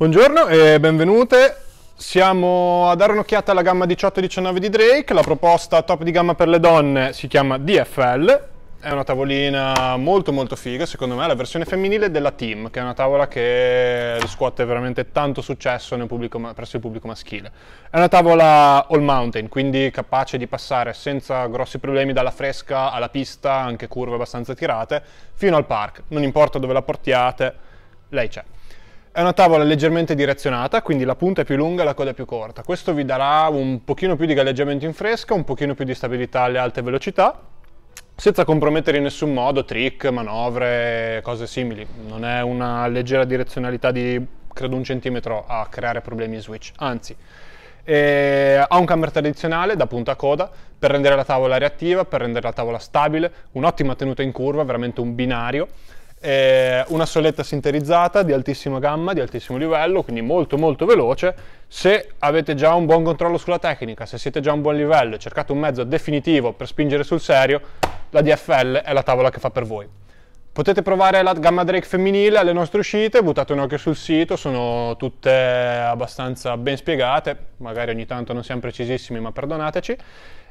Buongiorno e benvenute. Siamo a dare un'occhiata alla gamma 18-19 di Drake. La proposta top di gamma per le donne si chiama DFL. È una tavolina molto molto figa, secondo me, è la versione femminile della Team, che è una tavola che riscuote veramente tanto successo pubblico, presso il pubblico maschile. È una tavola all mountain, quindi capace di passare senza grossi problemi dalla fresca alla pista, anche curve abbastanza tirate, fino al park. Non importa dove la portiate, lei c'è. È una tavola leggermente direzionata, quindi la punta è più lunga e la coda è più corta. Questo vi darà un pochino più di galleggiamento in fresca, un pochino più di stabilità alle alte velocità, senza compromettere in nessun modo trick, manovre, cose simili. Non è una leggera direzionalità di, credo, un centimetro a creare problemi in switch. Anzi, eh, ha un camber tradizionale da punta a coda per rendere la tavola reattiva, per rendere la tavola stabile, un'ottima tenuta in curva, veramente un binario eh, una soletta sinterizzata di altissima gamma, di altissimo livello, quindi molto molto veloce. Se avete già un buon controllo sulla tecnica, se siete già a un buon livello e cercate un mezzo definitivo per spingere sul serio, la DFL è la tavola che fa per voi. Potete provare la gamma Drake femminile alle nostre uscite, buttate un occhio sul sito, sono tutte abbastanza ben spiegate, magari ogni tanto non siamo precisissimi, ma perdonateci.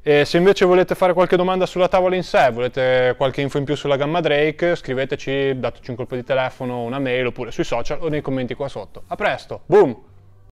E se invece volete fare qualche domanda sulla tavola in sé, volete qualche info in più sulla gamma Drake, scriveteci, dateci un colpo di telefono, una mail oppure sui social o nei commenti qua sotto. A presto, boom!